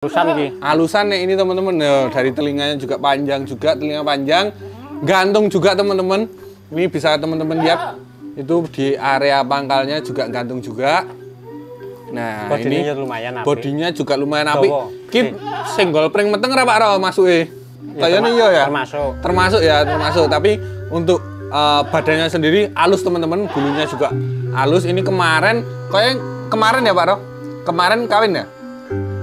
Alusan Alusan nih ini teman-teman. Nah, dari telinganya juga panjang juga, telinga panjang. Gantung juga teman-teman. Ini bisa teman-teman lihat itu di area pangkalnya juga gantung juga. Nah, bodinya ini lumayan api. Bodinya juga lumayan api. Kip single prank meteng ora Pak Ro masuk e? Ya, Kayaknya iya ya. Termasuk. Termasuk ya, termasuk. Tapi untuk uh, badannya sendiri alus teman-teman, bulunya juga alus. Ini kemarin kayak kemarin ya Pak Ro? Kemarin kawin ya?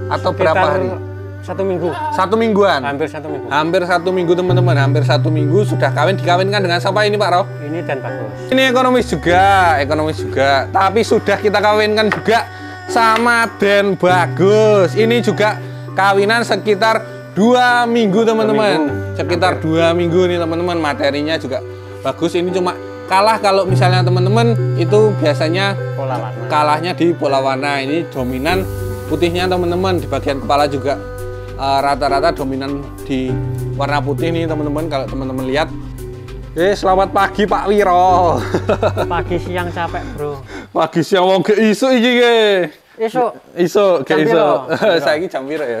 atau Sekitar berapa hari? Satu minggu. Satu mingguan. Hampir satu minggu. Hampir satu minggu teman-teman, hampir satu minggu sudah kawin dikawinkan dengan siapa ini Pak Roh? Ini dan bagus. Ini ekonomis juga, ekonomis juga. Tapi sudah kita kawinkan juga sama Den Bagus. Ini juga kawinan sekitar dua minggu teman-teman. Sekitar dua minggu nih teman-teman. Materinya juga bagus. Ini cuma kalah kalau misalnya teman-teman itu biasanya pola warna. kalahnya di pola warna ini dominan putihnya teman-teman di bagian kepala juga eh, rata-rata uh, dominan di warna putih nih teman-teman kalau teman-teman lihat Oke selamat pagi Pak Wiro. Pagi siang capek, Bro. Pagi siang mau ke isu ini ke Isu. Isu ke isu. ini jam wiro ya,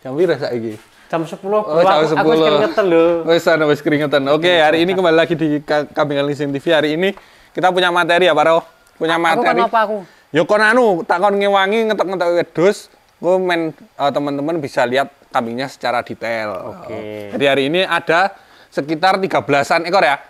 jam wiro saya ini Jam 10. Oh, jam 10. Aku, keringetan loh. Wes ana wes keringetan. Oke, hari ini kembali lagi di Kambing Leasing TV. Hari ini kita punya materi ya, Pak Ro? Punya materi. Aku kenapa aku? yo kon anu takon ngewangi ngetok-ngetok wedus gue men uh, teman-teman bisa lihat kambingnya secara detail. Oke. Okay. Jadi hari ini ada sekitar 13-an ekor ya.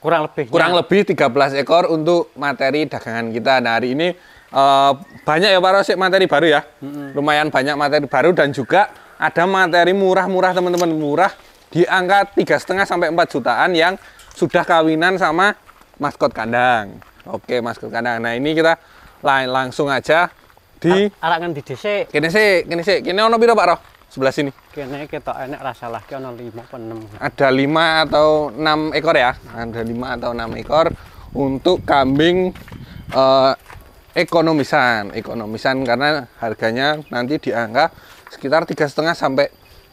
Kurang lebih. Kurang lebih 13 ekor untuk materi dagangan kita. Nah, hari ini uh, banyak ya para Rosik materi baru ya. Mm -hmm. Lumayan banyak materi baru dan juga ada materi murah-murah teman-teman murah di angka tiga setengah sampai 4 jutaan yang sudah kawinan sama maskot kandang. Oke, maskot kandang. Nah, ini kita lain langsung aja di arangan di DC. kini sih kini sih kini ono biru Pak Roh? Sebelah sini. kini kita enak rasa lah, ono lima Ada lima atau enam ekor ya. Ada lima atau enam ekor untuk kambing eh, ekonomisan, ekonomisan karena harganya nanti di angka sekitar tiga setengah sampai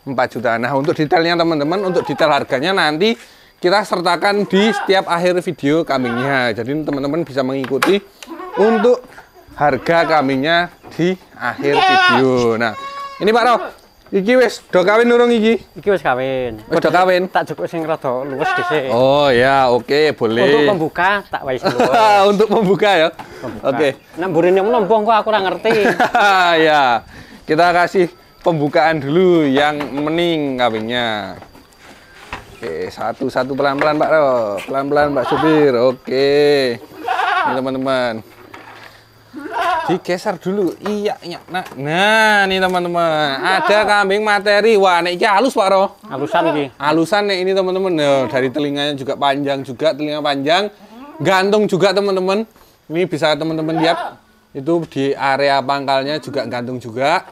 4 juta. Nah, untuk detailnya teman-teman, untuk detail harganya nanti kita sertakan di setiap akhir video kambingnya. Jadi teman-teman bisa mengikuti untuk harga kambingnya di akhir iya. video. Nah, ini Pak Roh, iki wis do kawin nurung iki? Iki wis kawin. Wis do kawin. Tak cukup sing rada luwes iya. dhisik. Oh ya, oke, okay, boleh. Untuk pembuka tak wis luwes. Untuk pembuka ya. Oke. Okay. yang melompong kok aku ora ngerti. ya. Kita kasih pembukaan dulu yang mening kawinnya. Oke, satu-satu pelan-pelan Pak Roh. Pelan-pelan Pak Supir. Oke. Ini teman-teman digeser dulu iya iya nah, nah ini teman-teman ada kambing materi wah ini iki halus Pak Roh halusan ini halusan nih ini teman-teman nah, dari telinganya juga panjang juga telinga panjang gantung juga teman-teman ini bisa teman-teman lihat itu di area pangkalnya juga gantung juga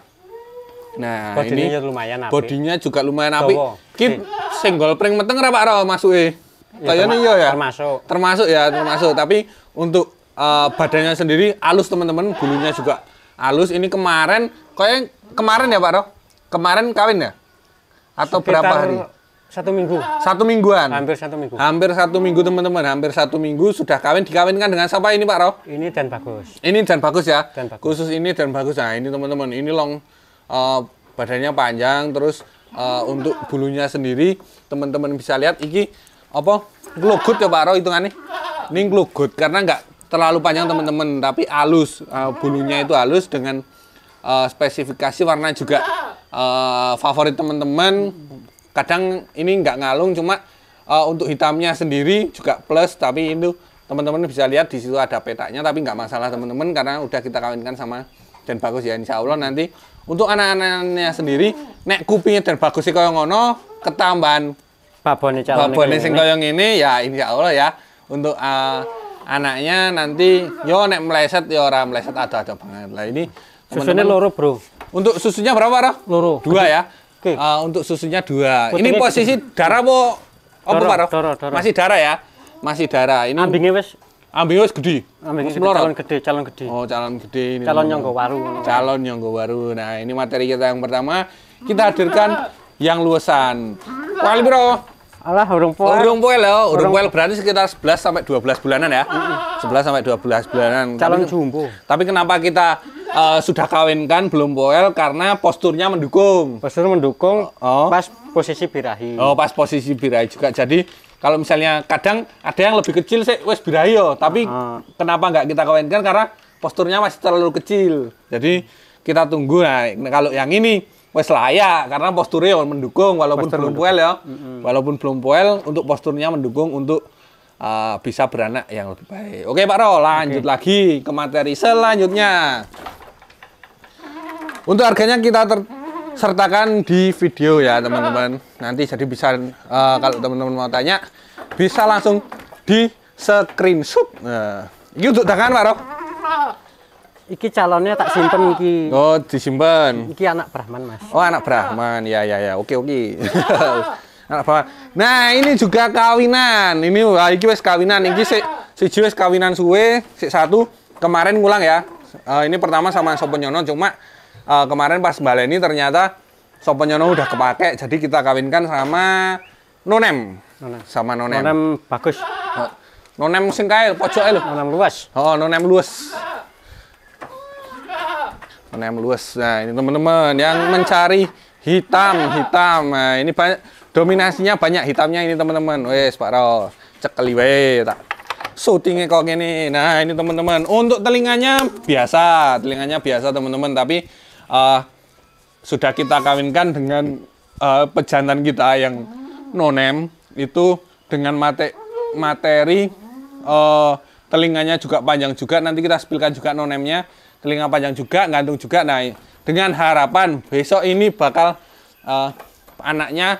nah bodinya ini lumayan api. bodinya juga lumayan api kip single pring meteng Pak Roh masuk eh ya, termasuk, ya termasuk ya termasuk tapi untuk Eh, badannya sendiri halus teman-teman, bulunya juga halus. Ini kemarin, kayaknya kemarin ya Pak Roh? Kemarin kawin ya? Atau Sekitar berapa hari? Satu minggu. Satu mingguan. Hampir satu minggu. Hampir satu minggu teman-teman, hampir satu minggu sudah kawin dikawinkan dengan siapa ini Pak Roh? Ini dan bagus. Ini dan bagus ya. Dan bagus. Khusus ini dan bagus. Nah ini teman-teman, ini long uh, badannya panjang, terus uh, untuk bulunya sendiri teman-teman bisa lihat iki apa glogut ya Pak Roh hitungannya ini glogut karena nggak terlalu panjang teman-teman tapi halus uh, bulunya itu halus dengan uh, spesifikasi warna juga uh, favorit teman-teman kadang ini nggak ngalung cuma uh, untuk hitamnya sendiri juga plus tapi itu teman-teman bisa lihat di situ ada petanya tapi nggak masalah teman-teman karena udah kita kawinkan sama dan bagus ya insya Allah nanti untuk anak-anaknya sendiri nek kupingnya dan bagus sih koyo ngono ketambahan babone babone sing koyo ini ya insya Allah ya untuk uh, anaknya nanti yo nek meleset yo ora meleset ada-ada banget. Lah ini susunya loro, Bro. Untuk susunya berapa, Roh? Loro. Dua ya. Okay. Uh, untuk susunya dua. Putingnya ini posisi darah po oh, apa, Roh? Masih darah ya? Masih darah. Ini ambingnya wes? ambingnya wes gede. Ambingnya gede, calon gede, calon gede. Oh, calon gede ini. Calon nyonggo waru. Calon nyonggo waru. Nah, ini materi kita yang pertama kita hadirkan yang luasan. Wali Bro. Alah, urung poel. Urung poel ya, urung, urung poel berarti sekitar 11 sampai 12 bulanan ya. 11 sampai 12 bulanan. Calon tapi, jumbo. Tapi kenapa kita uh, sudah kawinkan belum poel karena posturnya mendukung. Postur mendukung oh. pas posisi birahi. Oh, pas posisi birahi juga. Jadi kalau misalnya kadang ada yang lebih kecil sih wes birahi yo, tapi uh. kenapa nggak kita kawinkan karena posturnya masih terlalu kecil. Jadi kita tunggu nah kalau yang ini wes layak karena posturnya ya mendukung walaupun Postur belum mendukung. ya. Mm -hmm. Walaupun belum poel untuk posturnya mendukung untuk uh, bisa beranak yang lebih baik. Oke Pak Ro, lanjut okay. lagi ke materi selanjutnya. Untuk harganya kita ter sertakan di video ya teman-teman. Nanti jadi bisa uh, kalau teman-teman mau tanya bisa langsung di screenshot. Nah, ini untuk tangan Pak Ro. Iki calonnya tak simpen iki. Oh, disimpan. Iki anak Brahman, Mas. Oh, anak Brahman. Ya, ya, ya. Oke, oke. anak Brahman. Nah, ini juga kawinan. Ini wah iki wis kawinan. Iki si siji wis kawinan suwe, si satu kemarin ngulang ya. Uh, ini pertama sama Soponyono cuma uh, kemarin pas baleni ternyata Soponyono udah kepake jadi kita kawinkan sama Nonem. Nonem. Sama Nonem. Nonem bagus. Nonem sing kae pojoke lho. Nonem luas. Oh, Nonem luas yang luas. Nah, ini teman-teman yang mencari hitam-hitam. Nah, ini banyak dominasinya banyak hitamnya ini teman-teman. Wes, Pak Ro, cekeli tak. Shootingnya kok gini. Nah, ini teman-teman. Untuk telinganya biasa, telinganya biasa teman-teman, tapi uh, sudah kita kawinkan dengan uh, pejantan kita yang nonem itu dengan mate materi uh, telinganya juga panjang juga nanti kita spilkan juga nonemnya telinga panjang juga, gantung juga. Nah, dengan harapan besok ini bakal uh, anaknya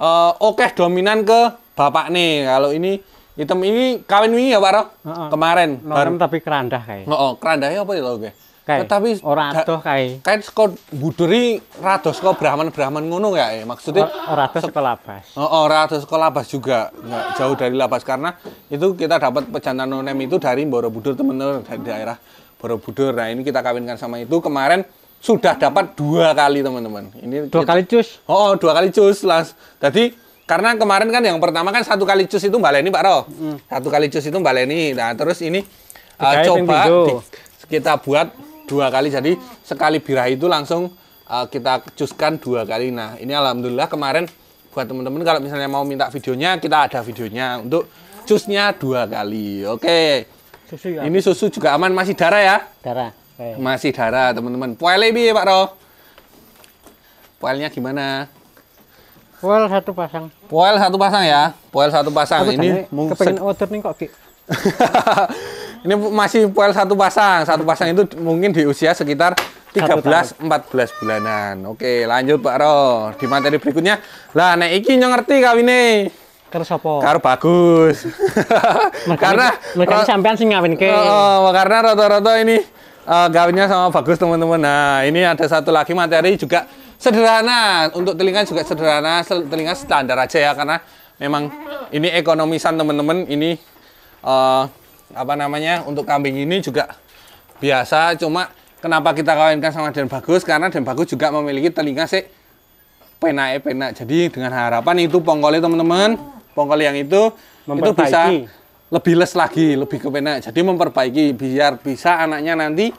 uh, oke okay, dominan ke bapak nih. Kalau ini hitam ini kawin wingi ya Pak Roh? Uh -uh. Kemarin. Norm tapi keranda kayak. Heeh, oh, kerandahnya apa ya oke. Kayak, tapi ora kayak. kae. Kae saka buduri rados saka Brahman-Brahman ngono ya. Maksudnya ora adoh saka labas. Heeh, ora adoh saka labas juga. Enggak jauh dari labas karena itu kita dapat pejantan nonem itu dari Borobudur teman-teman dari daerah Borobudur. Nah, ini kita kawinkan sama itu. Kemarin sudah dapat dua kali, teman-teman. Ini dua kita, kali cus. Oh, oh, dua kali cus. Las. Jadi karena kemarin kan yang pertama kan satu kali cus itu Mbak Leni, Pak Roh. Hmm. Satu kali cus itu Mbak Leni. Nah, terus ini uh, coba di, kita buat dua kali. Jadi sekali birah itu langsung uh, kita cuskan dua kali. Nah, ini alhamdulillah kemarin buat teman-teman kalau misalnya mau minta videonya kita ada videonya untuk cusnya dua kali oke okay. Susu ya. Ini susu juga aman masih darah ya? Darah. Okay. Eh. Masih darah, teman-teman. Poelnya bi Pak Ro. Poelnya gimana? Poel satu pasang. Poel satu pasang ya. Poel satu pasang. Aku ini kepengen order nih kok, ini masih poel satu pasang. Satu pasang itu mungkin di usia sekitar 13 14 bulanan. Oke, lanjut Pak Ro. Di materi berikutnya. Lah nek iki ngerti kawine. Karo Karena bagus. karena mereka sampean ngawin ke. Oh, karena rata-rata ini uh, gawinnya sama bagus teman-teman. Nah, ini ada satu lagi materi juga sederhana untuk telinga juga sederhana, telinga standar aja ya karena memang ini ekonomisan teman-teman. Ini eh, apa namanya? Untuk kambing ini juga biasa cuma kenapa kita kawinkan sama dan bagus karena dan bagus juga memiliki telinga sih penak-penak jadi dengan harapan itu pongkolnya teman-teman pongkol yang itu itu bisa lebih les lagi, lebih kepenak. Jadi memperbaiki biar bisa anaknya nanti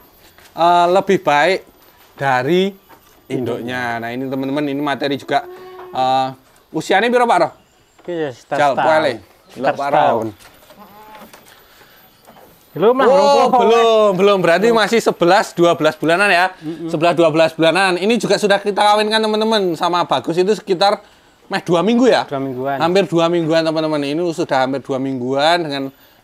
uh, lebih baik dari induknya. Nah ini teman-teman ini materi juga uh, usianya berapa Pak Roh? Iya, sekitar Belum lah, oh, belum, belum. Berarti masih 11 12 bulanan ya. Mm -mm. 11 12 bulanan. Ini juga sudah kita kawinkan teman-teman sama Bagus itu sekitar Mas dua minggu ya? Dua mingguan. Hampir dua mingguan teman-teman. Ini sudah hampir dua mingguan dengan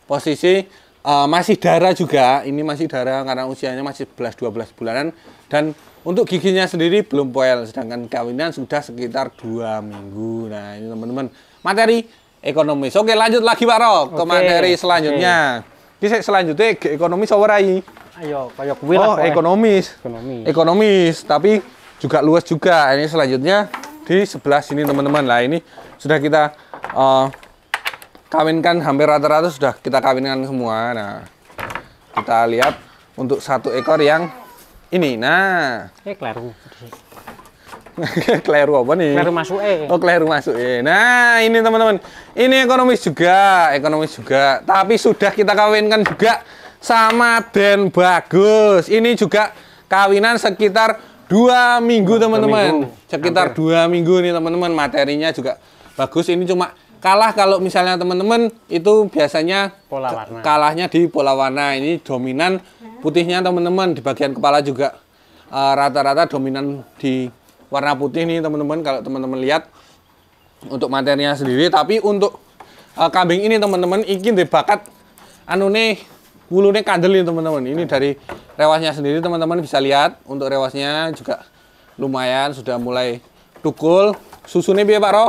posisi uh, masih darah juga. Ini masih darah karena usianya masih 11-12 bulanan. Dan untuk giginya sendiri belum poel. Sedangkan kawinan sudah sekitar dua minggu. Nah ini teman-teman materi ekonomis. Oke lanjut lagi Pak Rok ke materi selanjutnya. Oke. Jadi selanjutnya ekonomi apa Ayo, kayak kuil Oh, ekonomis. Ekonomis. Ekonomis, tapi juga luas juga. Ini selanjutnya di sebelah sini teman-teman lah ini sudah kita uh, kawinkan hampir rata-rata sudah kita kawinkan semua nah kita lihat untuk satu ekor yang ini nah eh kleru kleru apa nih kleru masuk eh oh kleru masuk eh nah ini teman-teman ini ekonomis juga ekonomis juga tapi sudah kita kawinkan juga sama dan Bagus ini juga kawinan sekitar dua minggu teman-teman sekitar Hampir. dua minggu nih teman-teman materinya juga bagus ini cuma kalah kalau misalnya teman-teman itu biasanya pola warna. kalahnya di pola warna ini dominan putihnya teman-teman di bagian kepala juga eh, rata-rata uh, dominan di warna putih nih teman-teman kalau teman-teman lihat untuk materinya sendiri tapi untuk uh, kambing ini teman-teman ingin dibakat anu nih bulunya kandel ini teman-teman. Ini dari rewasnya sendiri teman-teman bisa lihat untuk rewasnya juga lumayan sudah mulai tukul. Susunya biar Pak Ro?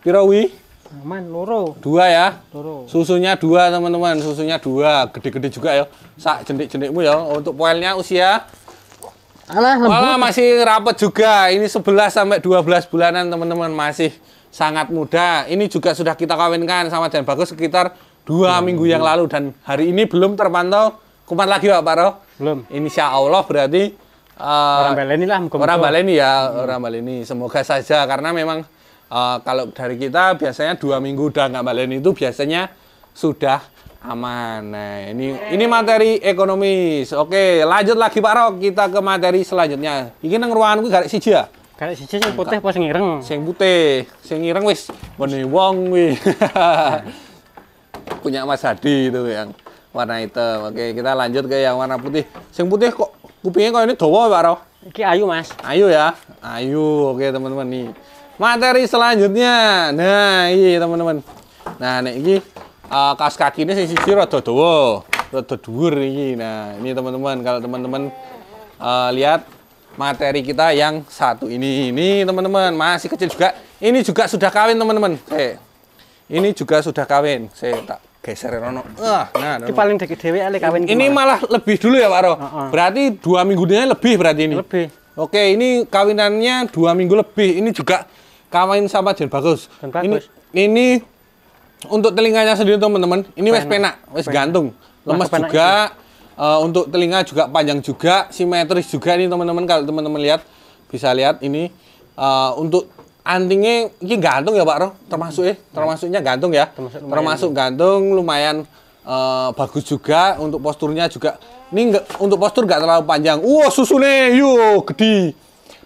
Pirawi? Aman, loro. Dua ya? Loro. Susunya dua teman-teman, susunya dua. Gede-gede juga ya. Sak jendik-jendikmu ya. Untuk poinnya usia? Alah, Alah, masih rapet juga. Ini 11 sampai 12 bulanan teman-teman masih sangat muda. Ini juga sudah kita kawinkan sama dan bagus sekitar dua minggu yang lalu dan hari ini belum terpantau kuman lagi Pak Paro. Belum. Insya Allah berarti uh, orang baleni lah. Muka -muka. Orang baleni ya, hmm. orang baleni. Semoga saja karena memang uh, kalau dari kita biasanya dua minggu udah nggak baleni itu biasanya sudah aman. Nah ini ini materi ekonomis. Oke lanjut lagi Pak Rok kita ke materi selanjutnya. Ini neng ruanganku garek siji ya. Kayak sih sing putih apa sing ireng? Sing putih, sing ireng wis wene wong wih. punya Mas Hadi itu yang warna hitam. Oke, kita lanjut ke yang warna putih. Sing putih kok kupingnya kok ini dawa Pak Ro? Iki ayu Mas. Ayu ya. Ayu. Oke, teman-teman nih. Materi selanjutnya. Nah, iya teman-teman. Nah, nek iki uh, kas kaki ini sisi rada dawa, rada dhuwur iki. Nah, ini teman-teman kalau teman-teman uh, lihat materi kita yang satu ini ini teman-teman masih kecil juga ini juga sudah kawin teman-teman ini juga sudah kawin saya tak geser rono. Ah, nah, nah. paling dikit dhewe ale kawin. Ini malah lebih dulu ya, Pak Ro. Uh -uh. Berarti dua minggu minggunya lebih berarti ini. Lebih. Oke, ini kawinannya dua minggu lebih. Ini juga kawin sama Jen Bagus. Bagus. Ini, ini untuk telinganya sendiri teman-teman. Ini wes penak, wes gantung. Lemes juga. Uh, untuk telinga juga panjang juga, simetris juga ini teman-teman kalau teman-teman lihat bisa lihat ini uh, untuk antingnya ini gantung ya Pak Roh termasuk eh termasuknya gantung ya termasuk, termasuk gantung lumayan uh, bagus juga untuk posturnya juga ini enggak, untuk postur nggak terlalu panjang wah wow, nih yo gede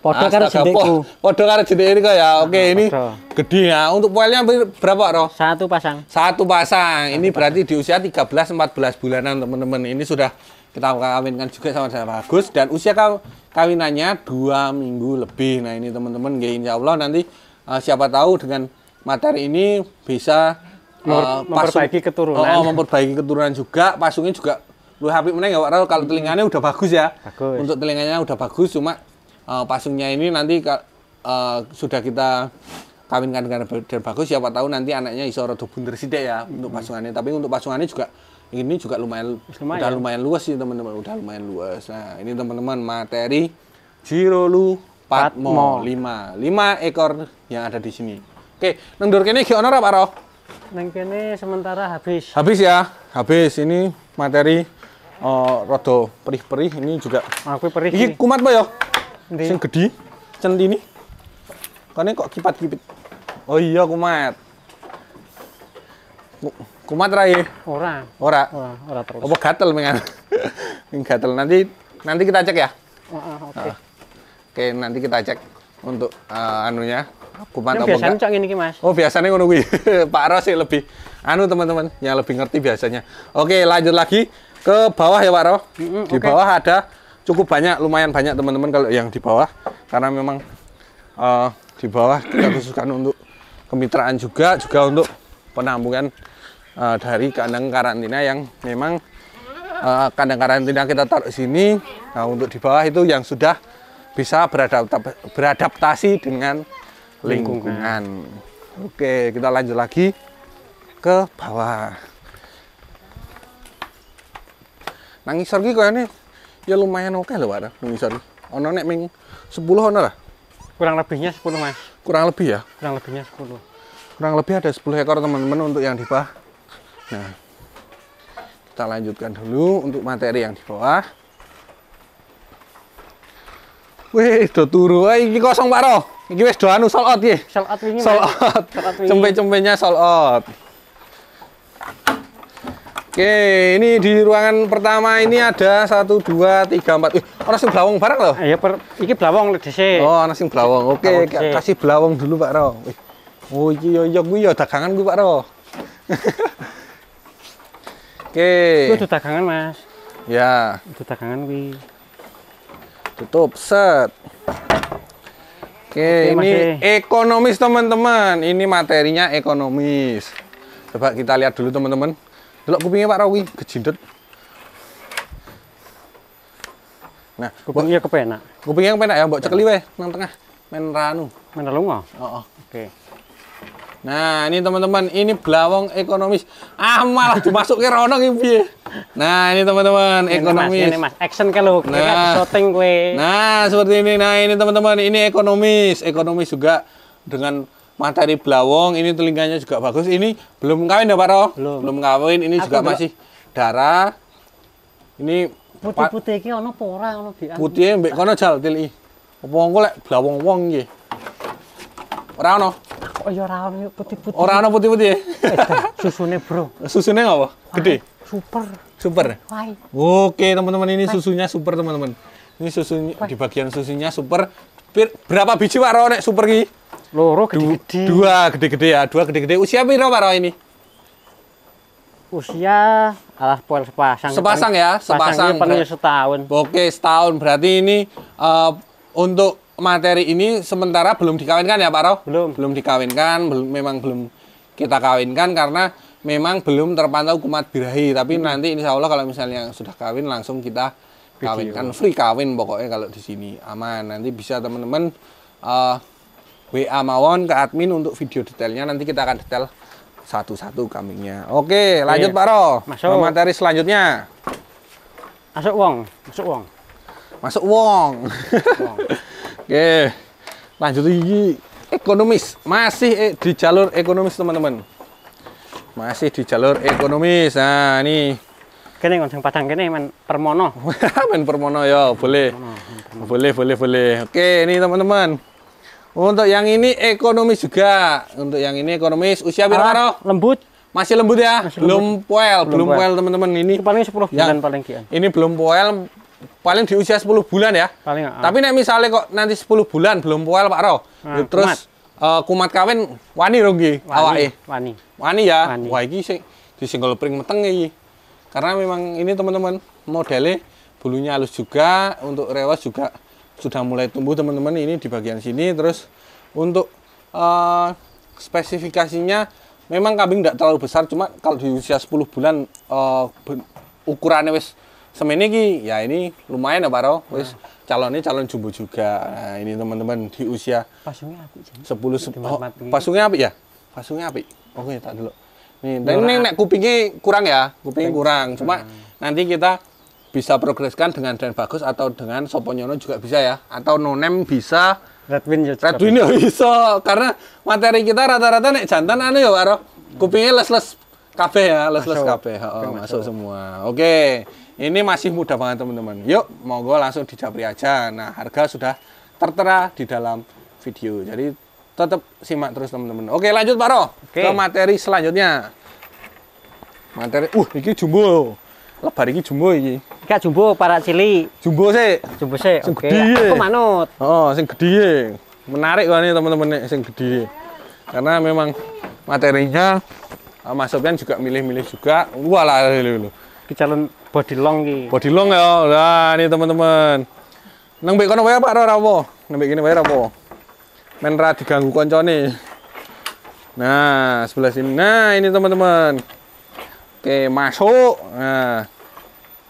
Podo karena jendekku. Podo karena jendek ini kok ya. Ah, Oke, okay, ini gede ya. Untuk poelnya berapa, Roh? Satu pasang. Satu pasang. Satu ini pasang. berarti di usia 13 14 bulanan, teman-teman. Ini sudah kita kawinkan juga sama saya bagus dan usia kawinannya dua minggu lebih. Nah ini teman-teman, ya insya Allah nanti uh, siapa tahu dengan materi ini bisa uh, memperbaiki keturunan. Oh, oh, memperbaiki keturunan juga, pasungnya juga lu happy meneng ya kalau telinganya udah bagus ya. Bagus. Untuk telinganya udah bagus cuma uh, pasungnya ini nanti uh, sudah kita kawinkan dengan dan bagus siapa tahu nanti anaknya iso rodo bunder sithik ya untuk hmm. pasungannya. Tapi untuk pasungannya juga ini juga lumayan, lumayan. udah lumayan luas sih teman-teman, udah lumayan luas. Nah, ini teman-teman materi lu Patmo, Patmo 5. 5 ekor yang ada di sini. Oke, nang dur kene ki apa, Roh? kene sementara habis. Habis ya. Habis ini materi uh, eh, rodo perih-perih ini juga. Aku perih. ini. kumat apa ya? Sing gede. Cent ini. kok kipat-kipit. Oh iya kumat. Kumat rai. Ora. Ora. Ora, ora terus. Apa gatel mengan? gatel. Nanti nanti kita cek ya. Ah, ah, ah. Oke. nanti kita cek untuk uh, anunya. Kumat apa biasanya cok ini Mas. Oh, biasanya ngono kuwi. Pak Ros sih lebih anu teman-teman yang lebih ngerti biasanya. Oke, lanjut lagi ke bawah ya Pak Ros. Mm -hmm, di okay. bawah ada cukup banyak, lumayan banyak teman-teman kalau yang di bawah karena memang uh, di bawah kita khususkan untuk kemitraan juga juga untuk penampungan uh, dari kandang karantina yang memang uh, kandang karantina kita taruh sini nah untuk di bawah itu yang sudah bisa beradaptasi, beradaptasi dengan lingkungan. lingkungan oke kita lanjut lagi ke bawah nangis lagi kok ini ya lumayan oke loh ada nangis lagi ono nek ming sepuluh ono lah kurang lebihnya sepuluh mas kurang lebih ya kurang lebihnya sepuluh. kurang lebih ada sepuluh ekor teman-teman untuk yang di bawah Nah, kita lanjutkan dulu untuk materi yang di bawah. Wih, do turu. Eh, ini kosong Pak Roh. Ini wes doa anu, sold out ya. Sold out wingi. Sold out. Cempe-cempenya sold out. Oke, ini di ruangan pertama ini ada satu, dua, tiga, empat. Eh, orang sing blawong barang loh. Eh, iya, per, iki blawong dhisik. Oh, orang sing blawong. Oke, kasih blawong dulu Pak Roh. Wih. Oh, iya iya gue ya dagangan gue Pak Roh. Oke. Itu dagangan, Mas. Ya. Itu dagangan wi. Tutup set. Oke, Oke ini masih. E. ekonomis teman-teman. Ini materinya ekonomis. Coba kita lihat dulu teman-teman. Delok kupingnya Pak Rawi, kejindet. Nah, kupingnya kepenak. Kupingnya kepenak ya, mbok cekeli weh nang tengah. Men ranu. Men lunga. Heeh. Oke. Nah, ini teman-teman, ini blawong ekonomis. Ah, malah ke rono piye. Nah, ini teman-teman, ekonomis. ini Mas, action lu, nah, Nah, seperti ini. Nah, ini teman-teman, ini ekonomis. Ekonomis juga dengan materi belawong, ini telinganya juga bagus. Ini belum kawin ya, Pak Roh? Belum. Belum kawin, ini Aku juga dulu. masih darah. Ini putih-putih iki ono pora ora ono Putih mbek kono jal tili. Apa engko lek blawong wong ya. Orano? Oh ya putih-putih. Orano putih-putih. Eh, susunya Bro. apa? Gede. Super. Super. Wai. Oke, teman-teman ini susunya super, teman-teman. Ini susunya di bagian susunya super. Berapa biji Pak Ro super ki? Loro gede-gede. Dua gede-gede ya, dua gede-gede. Usia berapa Pak Ro ini? Usia alah pol sepasang. Sepasang ya, sepasang. Sepasang setahun. Oke, setahun. Berarti ini uh, untuk materi ini sementara belum dikawinkan ya Pak Roh? Belum. Belum dikawinkan, belum memang belum kita kawinkan karena memang belum terpantau kumat birahi. Tapi hmm. nanti insya Allah kalau misalnya sudah kawin langsung kita kawinkan Video. free kawin pokoknya kalau di sini aman. Nanti bisa teman-teman uh, eh, WA mawon ke admin untuk video detailnya nanti kita akan detail satu-satu kambingnya. Oke, lanjut iya. Pak Ro. Masuk. Ke materi selanjutnya. Masuk wong, masuk wong. Masuk wong. Masuk wong. Oke, lanjut lagi ekonomis. Masih eh, di jalur ekonomis teman-teman. Masih di jalur ekonomis. Nah, ini. Kene ngonceng padang kene men permono. men permono ya, boleh. Permono. Boleh, boleh, boleh. Oke, ini teman-teman. Untuk yang ini ekonomis juga. Untuk yang ini ekonomis. Usia berapa, ah, Lembut. Masih lembut ya? Masih lembut. Belum poel, belum, belum poel, teman-teman. Ini paling 10 bulan ya. paling kian. Ini belum poel, paling di usia 10 bulan ya. Paling. Uh. Tapi nek misalnya kok nanti 10 bulan belum puel Pak Roh, uh, terus kumat. Uh, kumat kawin wani rugi awake. Wani. Wani ya. Wani. Wah iki sing di single pring meteng iki. Karena memang ini teman-teman modelnya bulunya halus juga, untuk rewas juga sudah mulai tumbuh teman-teman ini di bagian sini terus untuk uh, spesifikasinya memang kambing tidak terlalu besar cuma kalau di usia 10 bulan uh, ukurannya wis semeni ki ya ini lumayan ya Pak ya. wis calonnya calon jumbo juga. Nah, ini teman-teman di usia pasungnya api jen. 10 se oh, pasungnya api ya? Pasungnya api. Oke, tak dulu. Nih, dan ini nek kupingnya kurang ya, kupingnya kurang. Cuma nanti kita bisa progreskan dengan dan bagus atau dengan Soponyono juga bisa ya. Atau nonem bisa Redwin ya juga. Redwin ya bisa karena materi kita rata-rata nek jantan anu ya Pak Kupingnya les-les kafe ya, les-les kafe oh masuk. masuk semua. Oke. Okay. Ini masih mudah banget teman-teman. Yuk, monggo langsung dijapri aja. Nah, harga sudah tertera di dalam video. Jadi tetap simak terus teman-teman. Oke, lanjut Pak Roh. Oke. Ke materi selanjutnya. Materi uh ini jumbo. Lebar ini jumbo ini. Ika jumbo para cili. Jumbo sih. Jumbo sih. Oke. Gede. Aku e. manut. Oh, sing gede. Menarik kan ini teman-teman sing gede. Karena memang materinya eh, masuknya juga milih-milih juga. Walah, Ki calon body long ki. Body long ya. Nah, ini teman-teman. Nang mbek kono wae Pak ora apa? Nang mbek kene wae apa? Men ra diganggu koncone. Nah, sebelah sini. Nah, ini teman-teman. Oke, masuk. Nah.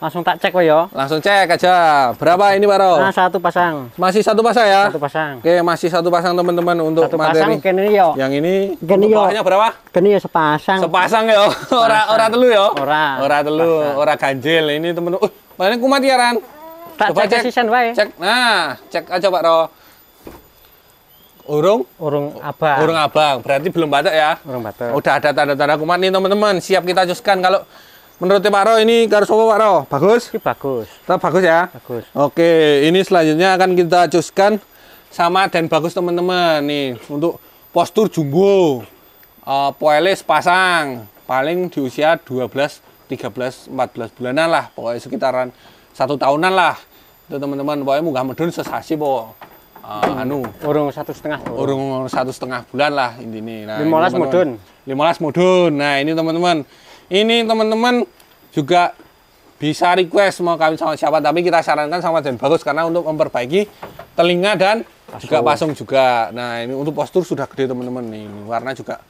Langsung tak cek kok ya. Langsung cek aja. Berapa ini, Pak Nah, satu pasang. Masih satu pasang ya? Satu pasang. Oke, masih satu pasang teman-teman untuk satu materi. pasang yo. Yang ini genio yo. berapa? genio sepasang. Sepasang ya. orang ora telu ya. orang. orang telu, orang ganjil. Ini teman-teman. Uh, paling kumat ya, Ran? Tak Coba cek, cek. wae. Cek. Nah, cek aja, Pak Ro. Urung? Urung abang. Urung abang. Berarti belum batuk ya? Urung batuk. Udah ada tanda-tanda kumat nih teman-teman. Siap kita juskan kalau Menurut Pak Ro ini garis apa Pak Ro? Bagus? Ini bagus. Tetap bagus ya? Bagus. Oke, ini selanjutnya akan kita cuskan sama dan bagus teman-teman nih untuk postur jumbo. Uh, eh, poele sepasang paling di usia 12, 13, 14 bulanan lah pokoknya sekitaran satu tahunan lah itu teman-teman pokoknya munggah medun sesasi po uh, eh, anu urung satu setengah urung satu setengah bulan lah nah, ini nih. nah, modun. Lima belas modun. nah ini teman-teman ini teman-teman juga bisa request mau kawin sama siapa tapi kita sarankan sama dan bagus karena untuk memperbaiki telinga dan pasung. juga pasung juga nah ini untuk postur sudah gede teman-teman ini warna juga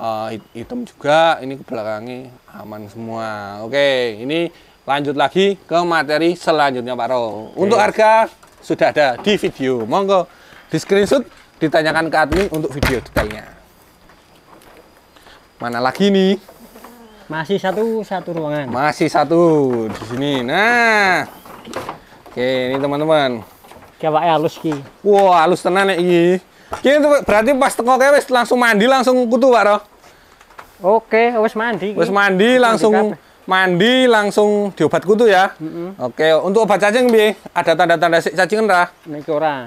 uh, hitam juga ini ke belakangnya aman semua oke ini lanjut lagi ke materi selanjutnya Pak Ro oke. untuk harga sudah ada di video monggo di screenshot ditanyakan ke admin untuk video detailnya mana lagi nih masih satu satu ruangan. Masih satu di sini. Nah. Oke, ini teman-teman. Kewake ya, halus ki. Wah, wow, halus tenan nek iki. Ki berarti pas teko kae wis langsung mandi langsung kutu Pak Roh. Oke, wis mandi. Wis mandi langsung mandi, langsung diobat kutu ya. Oke, untuk obat cacing bi. Ada tanda-tanda cacing ora?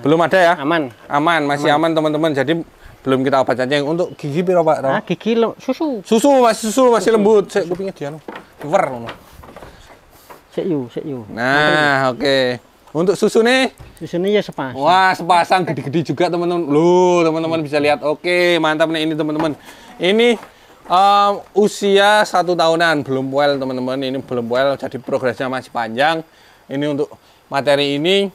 Belum ada ya? Aman. Aman, masih aman teman-teman. Jadi belum kita obat cacing untuk gigi piro Pak? Ah, gigi susu. Susu masih susu masih susu. lembut. Saya kupingnya dia Kiwer ver Sik seyu seyu Nah, oke. Okay. Untuk susu nih? Susu nih ya sepasang. Wah, sepasang gede-gede juga teman-teman. Lu, teman-teman bisa lihat. Oke, okay, mantap nih ini teman-teman. Ini um, usia satu tahunan belum well teman-teman. Ini belum well jadi progresnya masih panjang. Ini untuk materi ini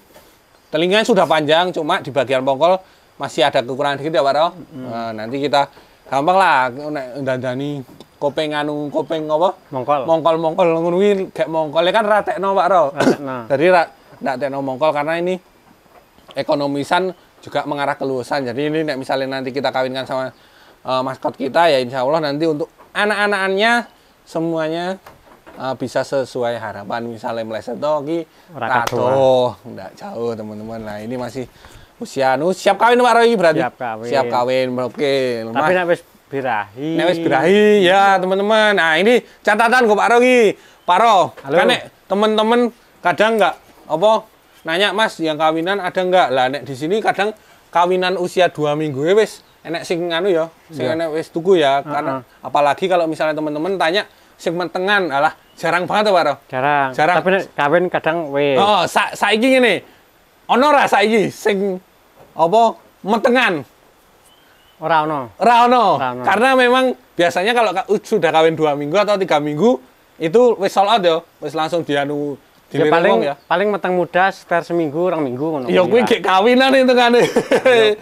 telinganya sudah panjang cuma di bagian pongkol masih ada kekurangan dikit ya Pak Roh. Hmm. Nah, nanti kita gampang lah dandani kopeng anu kopeng apa? Mongkol. Mongkol mongkol ngono kuwi gak mongkol ya kan ratekno Pak Roh. Nah. Jadi ra ndak tekno mongkol karena ini ekonomisan juga mengarah ke luasan. Jadi ini nek misalnya nanti kita kawinkan sama uh, maskot kita ya insya Allah nanti untuk anak-anakannya semuanya uh, bisa sesuai harapan misalnya meleset toki atau enggak jauh teman-teman nah ini masih usia anu siap kawin Pak Roy berarti. Siap kawin. Siap kawin. Oke. okay. Tapi nek wis birahi. Nek birahi ya teman-teman. Nah, ini catatan gue Pak Roy. Pak Ro, kan teman-teman kadang nggak apa nanya Mas yang kawinan ada nggak? Lah nek di sini kadang kawinan usia dua minggu ya wis enek sing anu ya, sing yeah. enek wis tuku ya. Uh -huh. Karena apalagi kalau misalnya teman-teman tanya sing mentengan alah jarang banget ya, Pak Ro. Jarang. jarang. Tapi kawin kadang weh. Oh, sa saiki ngene. Ono ra saiki sing apa metengan Rano. rawno, Rano. karena memang biasanya kalau sudah kawin dua minggu atau tiga minggu itu wis sold out ya wis langsung dianu Ya, paling ya. paling meteng muda sekitar seminggu orang minggu ngono. Ya kuwi gek kawinan itu kan.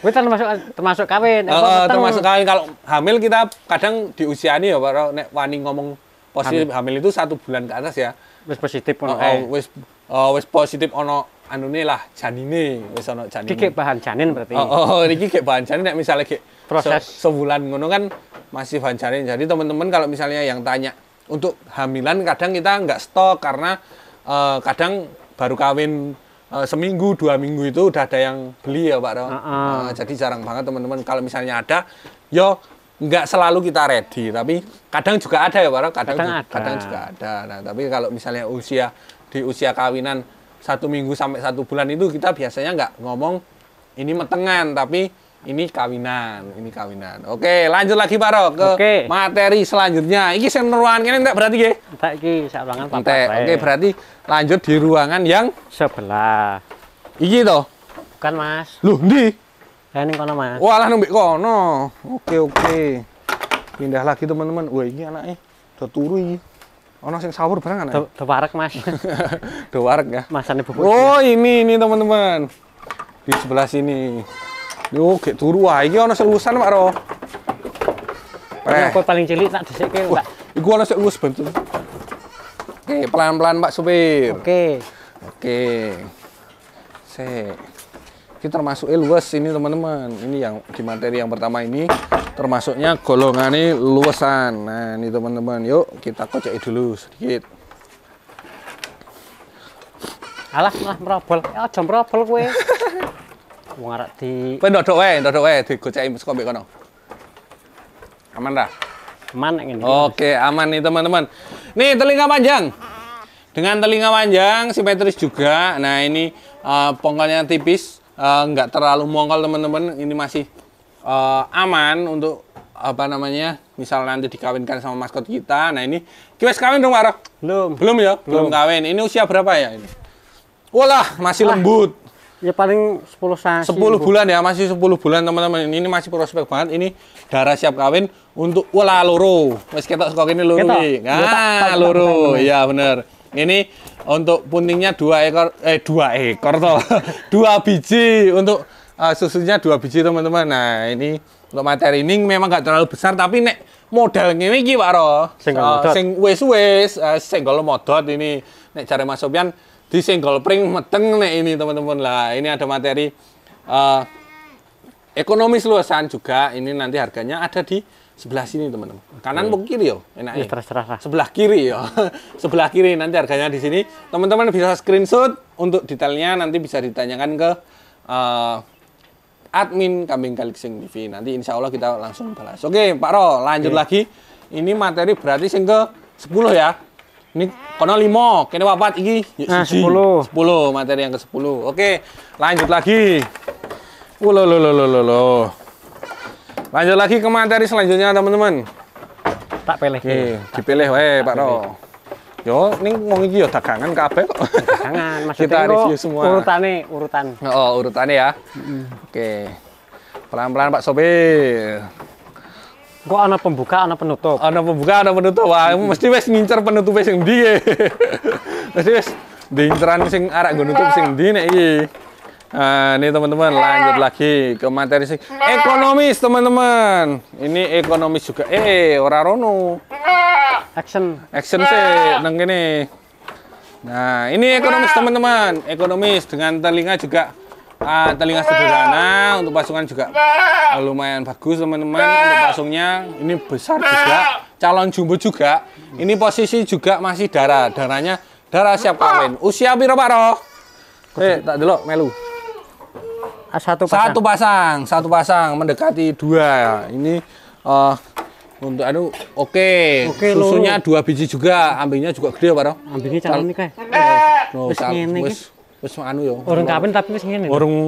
Kuwi termasuk termasuk kawin. Uh, termasuk kawin kalau hamil kita kadang di usia ini ya para nek wani ngomong positif hamil, hamil itu satu bulan ke atas ya. wes positif ono. Uh, eh. wis uh, wis positif ono anune lah janine wis ana janine. Iki bahan janin berarti. Oh, oh, oh iki kayak bahan janin nek misalnya kayak proses sebulan ngono kan masih bahan janin. Jadi teman-teman kalau misalnya yang tanya untuk hamilan kadang kita nggak stok karena uh, kadang baru kawin uh, seminggu dua minggu itu udah ada yang beli ya Pak Ro. Uh -uh. Uh, eh, jadi jarang banget teman-teman kalau misalnya ada yo nggak selalu kita ready tapi kadang juga ada ya Pak Ro. Kadang kadang, ju ada. kadang juga ada. Nah tapi kalau misalnya usia di usia kawinan satu minggu sampai satu bulan itu kita biasanya nggak ngomong ini metengan tapi ini kawinan, ini kawinan. Oke, lanjut lagi Pak ke Oke. materi selanjutnya. ini saya ruangan ini enggak berarti ya? Tak, iki sak ruangan Pak. Oke, berarti lanjut di ruangan yang sebelah. Iki toh? Bukan, Mas. Loh, di Ya eh, ini kono, Mas. Walah nang kono. Oke, oke. Pindah lagi teman-teman. Wah, ini anaknya udah turu ini. Ono sing sahur bareng anak. Eh? Dewarek mas. Dewarek ya. Masane bubuk. Oh ini ini teman-teman di sebelah sini. Yo, gek turu wae. Iki ana selusan, Pak Ro. Eh, kok paling cilik tak dhisike, Pak. Iku ana selus bentu. Oke, pelan-pelan Pak supir. Oke. Oke. Sik. Ini termasuk luas ini teman-teman. Ini yang di materi yang pertama ini termasuknya golongan ini luasan. Nah, ini teman-teman, yuk kita kocok dulu sedikit. Alah, malah merobol. Ya eh, jam merobol gue Wong arek di Kowe ndodok wae, ndodok wae kocok ini mbek kono. Aman dah. Aman ini? Oke, aman nih teman-teman. Nih telinga panjang dengan telinga panjang simetris juga nah ini uh, pongkalnya tipis Eh, nggak uh, terlalu mongol teman-teman ini masih uh, aman untuk apa namanya misal nanti dikawinkan sama maskot kita nah ini kita kawin dong Marok belum belum ya belum. belum kawin ini usia berapa ya ini walah masih ah. lembut ya paling 10 sasi 10 bulan ya masih 10 bulan teman-teman ini, ini masih prospek banget ini darah siap kawin untuk wala loro wes kita suka ini loro nah loro ya bener ini untuk puntingnya dua ekor, eh dua ekor toh, dua biji untuk uh, susunya dua biji teman-teman. Nah ini untuk materi ini memang gak terlalu besar, tapi nek modal ini iki Pak Single, Uh, sing wes wes uh, single modot ini nek cari Mas di single pring meteng nek ini teman-teman lah. Ini ada materi uh, ekonomis luasan juga. Ini nanti harganya ada di sebelah sini teman-teman. Kanan apa kiri yo? Iya, Enak ya. Eh. Terserah. Sebelah kiri yo. sebelah kiri nanti harganya di sini. Teman-teman bisa screenshot untuk detailnya nanti bisa ditanyakan ke uh, admin Kambing Kalixing TV. Nanti insya Allah kita langsung balas. Oke, Pak Ro, lanjut Oke. lagi. Ini materi berarti sing ke 10 ya. Ini kono limo kene wapat iki yuk nah, 10. 10 materi yang ke sepuluh Oke, lanjut lagi. lo, lo lo lo lo. Lanjut lagi ke materi selanjutnya teman-teman. Tak pilih. Oke, iya, dipilih weh Pak Ro. Yo, ini mau iki yo dagangan ke kok. Dagangan maksudnya kita review semua. nih, urutan. Oh, urutannya ya. Mm. Oke. Pelan-pelan Pak Sopir. Kok ana pembuka, ana penutup? Ana pembuka, ana penutup. Wah, mm. mesti wes ngincer penutup yang ndi. E? mesti wes diinceran sing arak gunutup sing di nih Nah, ini teman-teman eh. lanjut lagi ke materi sih. Eh. Ekonomis, teman-teman. Ini ekonomis juga. Eh, ora rono. Eh. Action. Action sih nang ini. Nah, ini ekonomis, teman-teman. Ekonomis dengan telinga juga Ah, telinga sederhana untuk pasungan juga Ah, lumayan bagus teman-teman untuk pasungnya ini besar juga calon jumbo juga ini posisi juga masih darah darahnya darah siap kawin usia piro pak roh eh tak dulu melu satu pasang. Satu pasang, satu pasang mendekati dua. Ini uh, untuk anu oke. Okay. Okay, Susunya lo. dua biji juga, ambingnya juga gede, Pak. Ambingnya calon nih kayak eh. oh, wis ngene anu yo. kawin tapi wis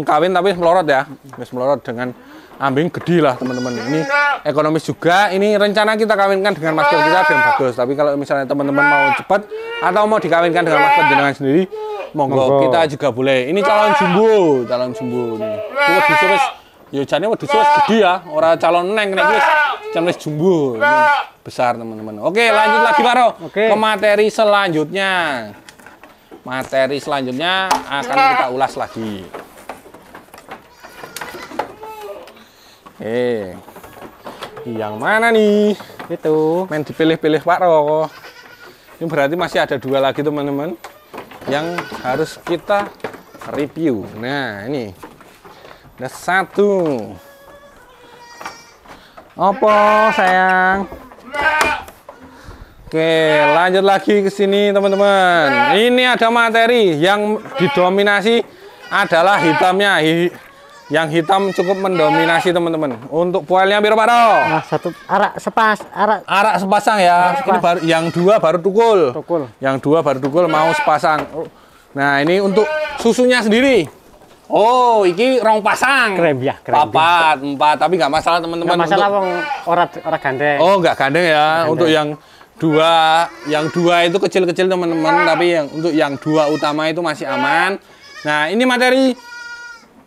kawin tapi melorot ya. Wis melorot dengan ambing gede lah teman-teman ini ekonomis juga ini rencana kita kawinkan dengan masker kita yang bagus tapi kalau misalnya teman-teman mau cepat atau mau dikawinkan dengan masker jenengan sendiri monggo, kita juga boleh ini calon jumbo calon jumbo ini itu di Swiss ya jane wedi Swiss gede ya orang calon neng nek wis calon jumbo ini besar teman-teman oke lanjut lagi Pak Oke. ke materi selanjutnya materi selanjutnya akan kita ulas lagi eh yang mana nih itu main dipilih-pilih Pak Roko ini berarti masih ada dua lagi teman-teman yang harus kita review nah ini ada satu opo sayang oke lanjut lagi ke sini teman-teman ini ada materi yang didominasi adalah hitamnya yang hitam cukup mendominasi teman-teman. Untuk poilnya biru paro. Nah, satu arak sepas, arak. Arak sepasang ya. Arak sepas. Ini baru yang dua baru tukul. Tukul. Yang dua baru tukul mau sepasang. Nah, ini untuk susunya sendiri. Oh, ini rong pasang. Krem ya, krem. Empat, empat, tapi nggak masalah teman-teman. Nggak masalah untuk... orang orang gandeng. Oh, nggak gandeng ya. Gandeng. Untuk yang dua, yang dua itu kecil-kecil teman-teman, tapi yang untuk yang dua utama itu masih aman. Nah, ini materi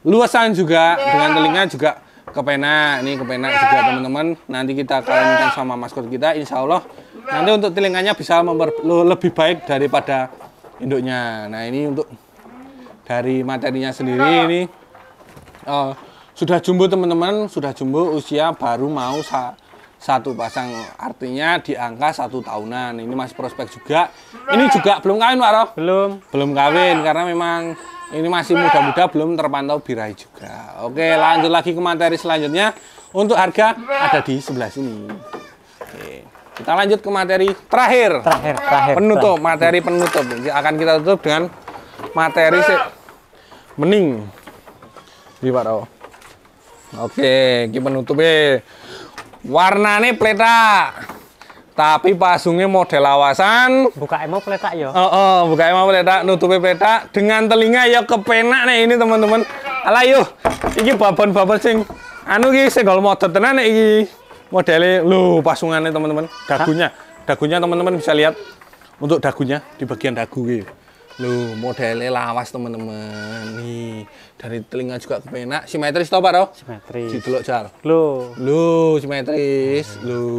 luasan juga yeah. dengan telinga juga kepena nih kepena yeah. juga teman-teman nanti kita kawinkan iya. sama maskot kita insya Allah nanti untuk telinganya bisa lebih baik daripada induknya nah ini untuk dari materinya sendiri ini uh, sudah jumbo teman-teman sudah jumbo usia baru mau sa satu pasang artinya di angka satu tahunan ini masih prospek juga ini iya. juga belum kawin Pak Roh belum belum kawin iya. karena memang ini masih muda-muda belum terpantau birahi juga. Oke, lanjut lagi ke materi selanjutnya. Untuk harga ada di sebelah sini. Oke. Kita lanjut ke materi terakhir. Terakhir, terakhir. Penutup, terakhir. materi penutup. Jadi Akan kita tutup dengan materi se mening. Di Pak Rao. Oke, iki penutupe. Warnane pleta tapi pasungnya model lawasan buka emo peletak ya oh, oh buka emo peletak nutupi peletak dengan telinga ya kepenak nih ini teman-teman ala yuk ini babon-babon sing anu ini segol motor tenan nih ini modelnya lu pasungannya teman-teman dagunya dagunya teman-teman bisa lihat untuk dagunya di bagian dagu gitu lu modelnya lawas teman-teman nih dari telinga juga kepenak simetris tau pak tau simetris didelok jal lu lu simetris lu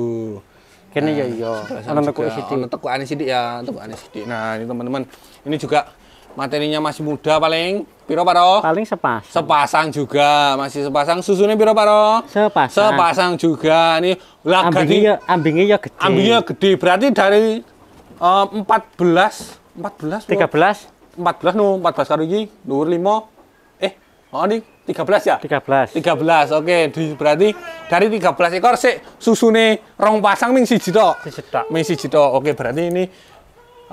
kene ya iya ana teku sithik ana teku ane sithik ya teku ane sithik nah ini teman-teman ini juga materinya masih muda paling piro paro paling sepasang sepasang juga masih sepasang susunya piro paro sepasang sepasang juga ini lah ambingnya ambingnya ya gede ambingnya gede berarti dari empat eh, empat belas, belas, 14 belas 13 14 no 14 karo iki dua lima. Oh ini 13 ya? 13. 13. Oke, okay. oke berarti dari 13 ekor sik susune rong pasang ning siji tok. Siji tok. Ming siji tok. Oke, okay, berarti ini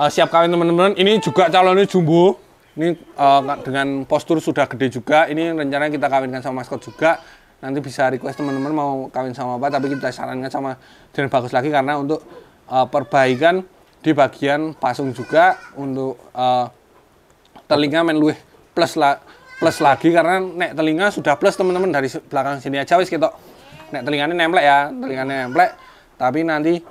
uh, siap kawin teman-teman. Ini juga calonnya jumbo. Ini uh, dengan postur sudah gede juga. Ini rencananya kita kawinkan sama maskot juga. Nanti bisa request teman-teman mau kawin sama apa, tapi kita sarankan sama dan bagus lagi karena untuk uh, perbaikan di bagian pasung juga untuk uh, telinga main plus lah plus lagi karena nek telinga sudah plus teman-teman dari belakang sini aja wis gitu nek telinganya nemplek ya telinganya nemplek tapi nanti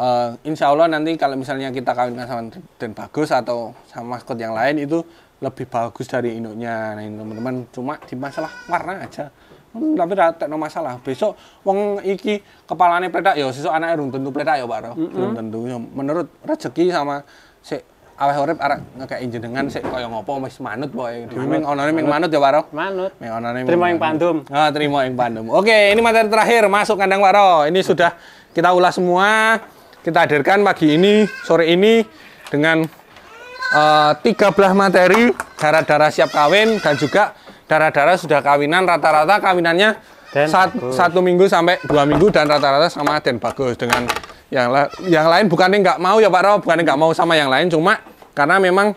uh, insya Allah nanti kalau misalnya kita kawinkan sama dan bagus atau sama maskot yang lain itu lebih bagus dari induknya nah ini teman-teman cuma di masalah warna aja hmm, tapi tidak no masalah besok wong iki kepalanya peledak ya besok anaknya belum tentu peledak ya pak mm -hmm. belum tentu menurut rezeki sama si Awal aweh ngekak injen dengan jenengan kau yang ngopo masih manut boy. Ming onone ming manut ya Waro. Manut. Ming onone Terima yang pandum. Ah terima yang pandum. Oke, ini materi terakhir masuk kandang Waro. Ini sudah kita ulas semua. Kita hadirkan pagi ini, sore ini dengan eh, tiga belah materi darah-darah siap kawin dan juga darah-darah sudah kawinan rata-rata kawinannya satu, satu minggu sampai dua minggu dan rata-rata sama dan bagus dengan yang la yang lain bukannya nggak mau ya Pak Rob bukannya nggak mau sama yang lain cuma karena memang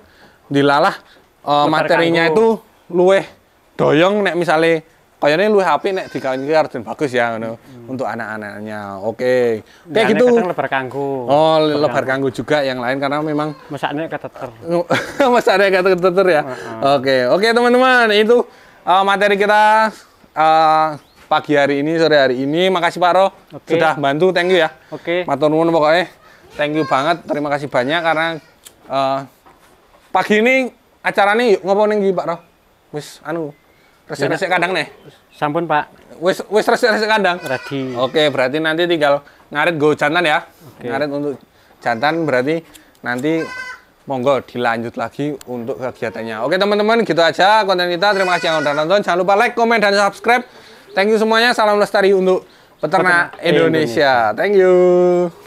dilalah uh, materinya itu luweh doyong nek misalnya kayaknya lu HP nek di ke Arden bagus ya hmm. untuk anak-anaknya. Oke. Okay. Ya, Kayak gitu. lebar kanggu. Oh, lebar, lebar kanggu juga yang lain karena memang mesaknya keteter. mesaknya keteter ya. Oke. Oke, teman-teman, itu uh, materi kita uh, pagi hari ini, sore hari ini. Makasih Pak Ro okay. sudah bantu, thank you ya. Oke. Okay. Matur nuwun pokoknya. Thank you banget, terima kasih banyak karena uh, pagi ini acaranya yuk ngopo ning Pak Ro. Wis anu resik-resik ya, kandang nih. Sampun Pak. Wis wis resik-resik kandang. Ready. Oke, okay, berarti nanti tinggal ngarit go jantan ya. Okay. Ngarit untuk jantan berarti nanti monggo dilanjut lagi untuk kegiatannya. Oke teman-teman gitu aja konten kita. Terima kasih yang udah nonton. Jangan lupa like, komen, dan subscribe. Thank you semuanya. Salam lestari untuk peternak Indonesia. Thank you.